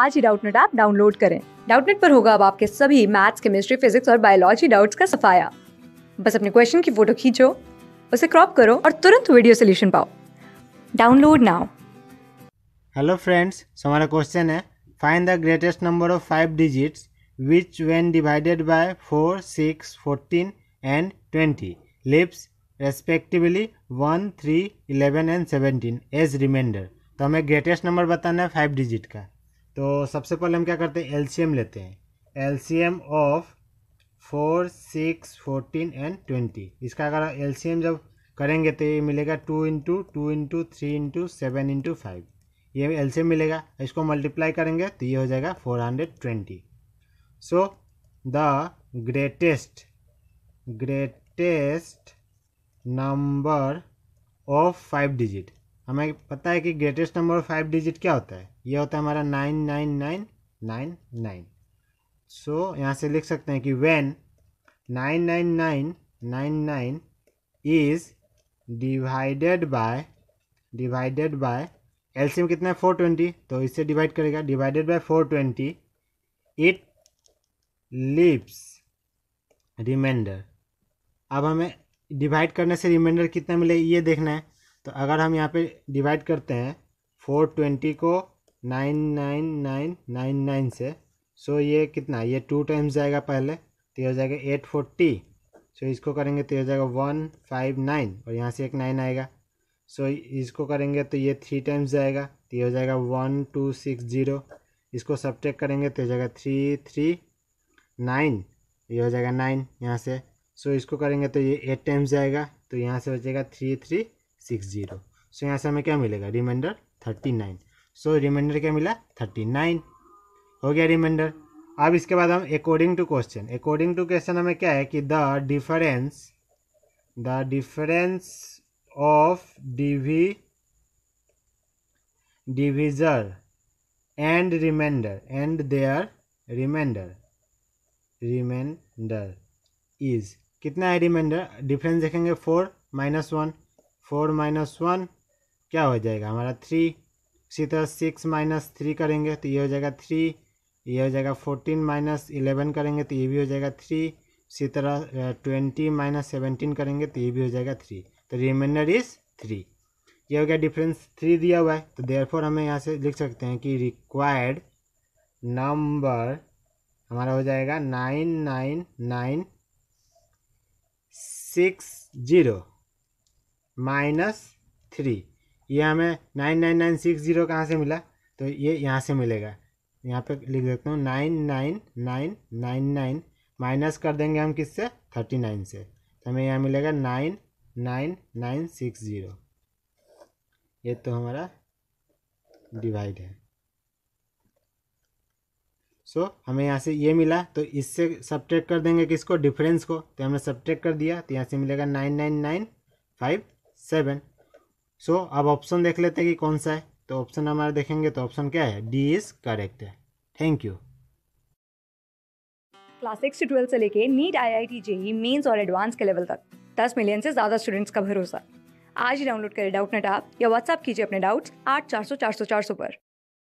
आज ही Doubtnut app download करें डाउटनेट पर होगा अब आपके सभी मैथ्स केमिस्ट्री फिजिक्स और बायोलॉजी डाउट्स का सफाया बस अपने क्वेश्चन की फोटो खींचो उसे क्रॉप करो और तुरंत वीडियो सोल्यूशन पाओ डाउनलोड नाउ हेलो फ्रेंड्स हमारा क्वेश्चन है find the greatest number of five digits which when divided by four six fourteen and twenty leaves respectively one three eleven and seventeen as remainder तो हमें greatest number बताना है five digit का तो सबसे पहले हम क्या करते हैं एलसीएम लेते हैं LCM of four six fourteen and twenty इसका अगर एलसीएम जब करेंगे तो ये मिलेगा two into two into three into seven into five ये एलसीएम मिलेगा इसको मल्टीप्लाई करेंगे तो ये हो जाएगा four hundred twenty so the greatest greatest number of five digit हमें पता है कि ग्रेटेस्ट नंबर फाइव डिजिट क्या होता है ये होता है हमारा nine nine nine nine nine so यहाँ से लिख सकते हैं कि when nine nine nine nine nine is divided by divided by LCM कितना है फोर ट्वेंटी तो इससे डिवाइड करेगा divided by four twenty it leaves remainder अब हमें डिवाइड करने से रिमाइंडर कितना मिले ये देखना है तो अगर हम यहाँ पे डिवाइड करते हैं फोर ट्वेंटी को nine nine nine nine nine से सो ये कितना ये टू टाइम्स जाएगा पहले तो ये हो जाएगा एट फोर्टी सो इसको करेंगे तो ये हो जाएगा वन फाइव नाइन और यहाँ से एक नाइन आएगा सो इसको करेंगे तो ये थ्री टाइम्स जाएगा तो ये हो जाएगा वन टू सिक्स ज़ीरो इसको सब्ट्रैक्ट करेंगे तो हो जाएगा थ्री थ्री नाइन ये हो जाएगा नाइन यहाँ से सो इसको करेंगे तो ये एट टाइम्स जाएगा तो यहाँ से हो जाएगा three three six zero so यहाँ से हमें क्या मिलेगा remainder thirty nine so remainder क्या मिला थर्टी नाइन हो गया रिमाइंडर अब इसके बाद हम according to question according to question हमें क्या है कि the difference the difference of डिवी divisor and remainder and their remainder remainder is कितना है रिमाइंडर डिफरेंस देखेंगे four minus one four minus one क्या हो जाएगा हमारा थ्री इसी तरह सिक्स माइनस थ्री करेंगे तो ये हो जाएगा थ्री ये हो जाएगा फोर्टीन माइनस इलेवन करेंगे तो ये भी हो जाएगा थ्री इसी तरह ट्वेंटी माइनस सेवनटीन करेंगे तो ये भी हो जाएगा थ्री तो रिमाइंडर इज़ थ्री ये हो गया डिफरेंस थ्री दिया हुआ है तो फोर हमें यहाँ से लिख सकते हैं कि रिक्वायर्ड नंबर हमारा हो जाएगा nine nine nine six zero minus three ये हमें nine nine nine six zero कहाँ से मिला तो ये यहाँ से मिलेगा यहाँ पे लिख देता हूँ nine nine nine nine nine minus कर देंगे हम किससे थर्टी नाइन से तो हमें यहाँ मिलेगा nine nine nine six zero ये तो हमारा डिवाइड है सो so, हमें यहाँ से ये मिला तो इससे सब्ट्रैक्ट कर देंगे किसको डिफरेंस को तो हमने सब्ट्रैक्ट कर दिया तो यहाँ से मिलेगा nine nine nine five seven so अब ऑप्शन देख लेते हैं कि कौन सा है तो ऑप्शन हमारे देखेंगे तो ऑप्शन क्या है डी इज़ करेक्ट है थैंक यू क्लास सिक्स से ट्वेल्थ से लेके NEET I I T JEE mains और एडवांस के लेवल तक दस मिलियन से ज़्यादा स्टूडेंट्स का भरोसा आज ही डाउनलोड करें डाउट नेट आप या व्हाट्सअप कीजिए अपने डाउट्स आठ चार सौ चार सौ चार सौ पर